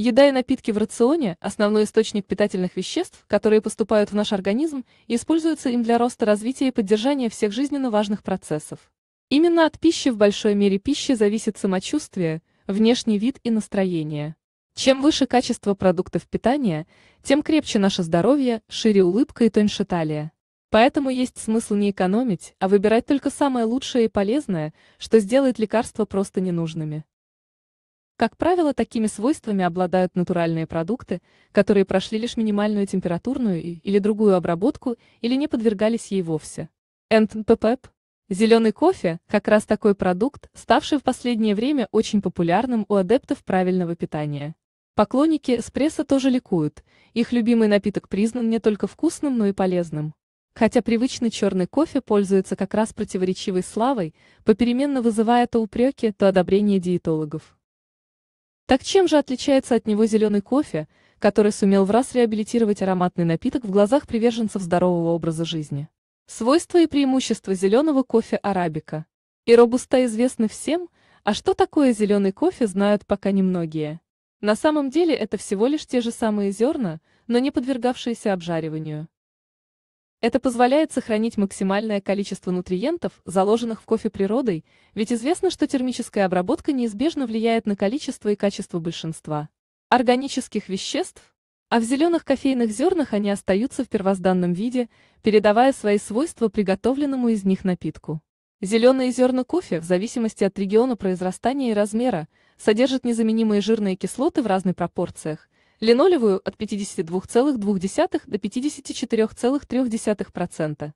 Еда и напитки в рационе – основной источник питательных веществ, которые поступают в наш организм и используются им для роста, развития и поддержания всех жизненно важных процессов. Именно от пищи в большой мере пищи зависит самочувствие, внешний вид и настроение. Чем выше качество продуктов питания, тем крепче наше здоровье, шире улыбка и тоньше талия. Поэтому есть смысл не экономить, а выбирать только самое лучшее и полезное, что сделает лекарства просто ненужными. Как правило, такими свойствами обладают натуральные продукты, которые прошли лишь минимальную температурную или другую обработку или не подвергались ей вовсе. НППП. Зеленый кофе – как раз такой продукт, ставший в последнее время очень популярным у адептов правильного питания. Поклонники эспрессо тоже ликуют, их любимый напиток признан не только вкусным, но и полезным. Хотя привычный черный кофе пользуется как раз противоречивой славой, попеременно вызывая то упреки, то одобрение диетологов. Так чем же отличается от него зеленый кофе, который сумел в раз реабилитировать ароматный напиток в глазах приверженцев здорового образа жизни? Свойства и преимущества зеленого кофе арабика. И робуста известны всем, а что такое зеленый кофе знают пока немногие. На самом деле это всего лишь те же самые зерна, но не подвергавшиеся обжариванию. Это позволяет сохранить максимальное количество нутриентов, заложенных в кофе природой, ведь известно, что термическая обработка неизбежно влияет на количество и качество большинства органических веществ, а в зеленых кофейных зернах они остаются в первозданном виде, передавая свои свойства приготовленному из них напитку. Зеленые зерна кофе, в зависимости от региона произрастания и размера, содержат незаменимые жирные кислоты в разных пропорциях, линолевую от 52,2 до 54,3%.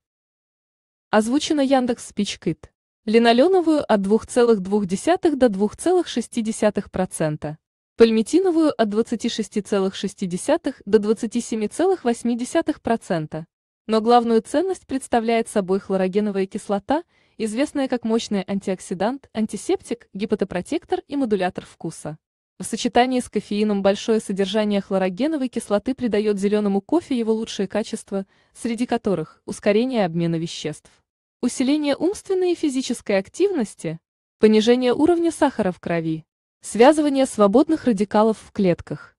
Озвучено Яндекс Спичкит. Линоленовую от 2,2 до 2,6%. Пальмитиновую от 26,6 до 27,8%. Но главную ценность представляет собой хлорогеновая кислота, известная как мощный антиоксидант, антисептик, гипотопротектор и модулятор вкуса. В сочетании с кофеином большое содержание хлорогеновой кислоты придает зеленому кофе его лучшие качества, среди которых ускорение обмена веществ, усиление умственной и физической активности, понижение уровня сахара в крови, связывание свободных радикалов в клетках.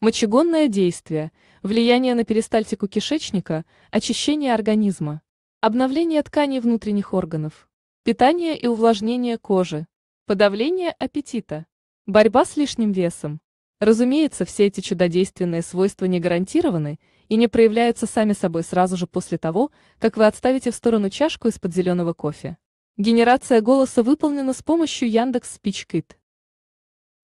Мочегонное действие, влияние на перистальтику кишечника, очищение организма, обновление тканей внутренних органов, питание и увлажнение кожи, подавление аппетита. Борьба с лишним весом. Разумеется, все эти чудодейственные свойства не гарантированы и не проявляются сами собой сразу же после того, как вы отставите в сторону чашку из-под зеленого кофе. Генерация голоса выполнена с помощью Яндекс Спичкит.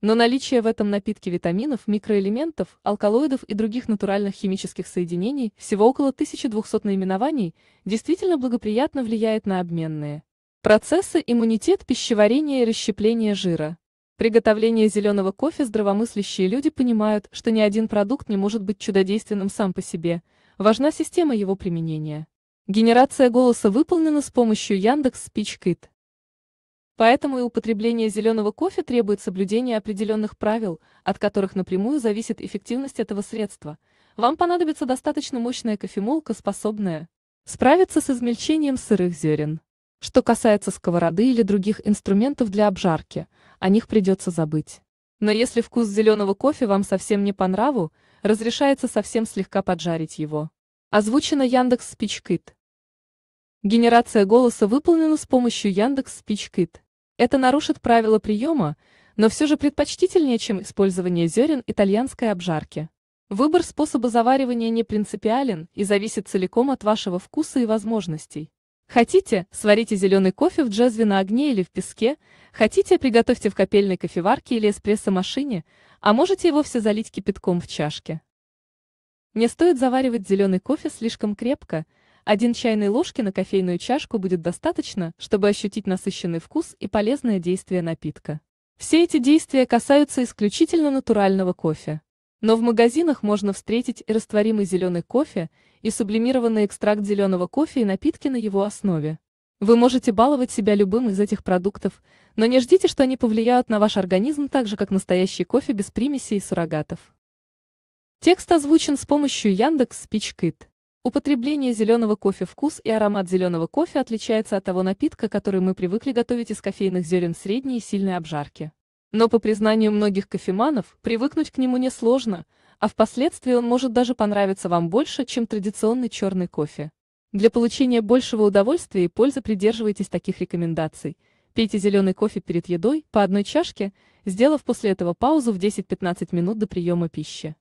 Но наличие в этом напитке витаминов, микроэлементов, алкалоидов и других натуральных химических соединений, всего около 1200 наименований, действительно благоприятно влияет на обменные процессы иммунитет, пищеварение и расщепление жира. Приготовление зеленого кофе здравомыслящие люди понимают, что ни один продукт не может быть чудодейственным сам по себе, важна система его применения. Генерация голоса выполнена с помощью Яндекс Спичкит. Поэтому и употребление зеленого кофе требует соблюдения определенных правил, от которых напрямую зависит эффективность этого средства. Вам понадобится достаточно мощная кофемолка, способная справиться с измельчением сырых зерен. Что касается сковороды или других инструментов для обжарки – о них придется забыть. Но если вкус зеленого кофе вам совсем не по нраву, разрешается совсем слегка поджарить его. Озвучено Яндекс Спичкит. Генерация голоса выполнена с помощью Яндекс Спичкит. Это нарушит правила приема, но все же предпочтительнее, чем использование зерен итальянской обжарки. Выбор способа заваривания не принципиален и зависит целиком от вашего вкуса и возможностей. Хотите, сварите зеленый кофе в джезве на огне или в песке, хотите, приготовьте в копельной кофеварке или эспрессо-машине, а можете и вовсе залить кипятком в чашке. Не стоит заваривать зеленый кофе слишком крепко, один чайной ложки на кофейную чашку будет достаточно, чтобы ощутить насыщенный вкус и полезное действие напитка. Все эти действия касаются исключительно натурального кофе. Но в магазинах можно встретить и растворимый зеленый кофе, и сублимированный экстракт зеленого кофе и напитки на его основе. Вы можете баловать себя любым из этих продуктов, но не ждите, что они повлияют на ваш организм так же, как настоящий кофе без примесей и суррогатов. Текст озвучен с помощью Яндекс Спичкит. Употребление зеленого кофе вкус и аромат зеленого кофе отличается от того напитка, который мы привыкли готовить из кофейных зерен средней и сильной обжарки. Но по признанию многих кофеманов, привыкнуть к нему несложно, а впоследствии он может даже понравиться вам больше, чем традиционный черный кофе. Для получения большего удовольствия и пользы придерживайтесь таких рекомендаций. Пейте зеленый кофе перед едой по одной чашке, сделав после этого паузу в 10-15 минут до приема пищи.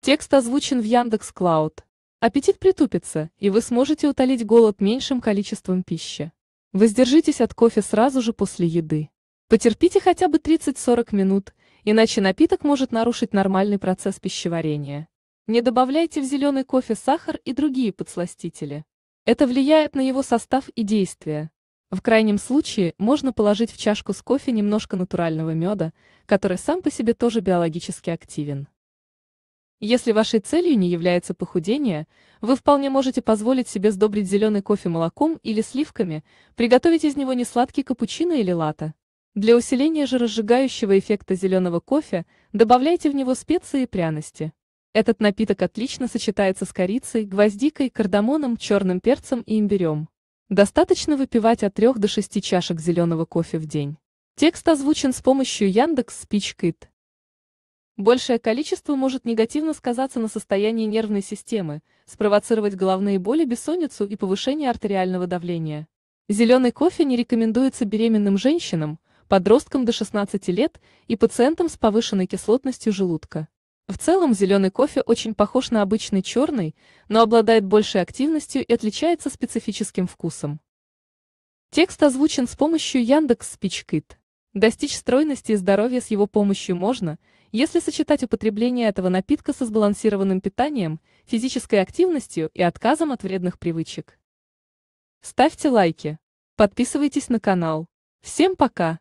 Текст озвучен в Яндекс Клауд. Аппетит притупится, и вы сможете утолить голод меньшим количеством пищи. Воздержитесь от кофе сразу же после еды. Потерпите хотя бы 30-40 минут, иначе напиток может нарушить нормальный процесс пищеварения. Не добавляйте в зеленый кофе сахар и другие подсластители. Это влияет на его состав и действие. В крайнем случае можно положить в чашку с кофе немножко натурального меда, который сам по себе тоже биологически активен. Если вашей целью не является похудение, вы вполне можете позволить себе сдобрить зеленый кофе молоком или сливками, приготовить из него несладкий капучино или латте. Для усиления же разжигающего эффекта зеленого кофе добавляйте в него специи и пряности. Этот напиток отлично сочетается с корицей, гвоздикой, кардамоном, черным перцем и имбирем. Достаточно выпивать от 3 до 6 чашек зеленого кофе в день. Текст озвучен с помощью Яндекс Спичкит. Большее количество может негативно сказаться на состоянии нервной системы, спровоцировать головные боли, бессонницу и повышение артериального давления. Зеленый кофе не рекомендуется беременным женщинам, подросткам до 16 лет и пациентам с повышенной кислотностью желудка. В целом зеленый кофе очень похож на обычный черный, но обладает большей активностью и отличается специфическим вкусом. Текст озвучен с помощью Яндекс Спичкит. Достичь стройности и здоровья с его помощью можно, если сочетать употребление этого напитка со сбалансированным питанием, физической активностью и отказом от вредных привычек. Ставьте лайки. Подписывайтесь на канал. Всем пока!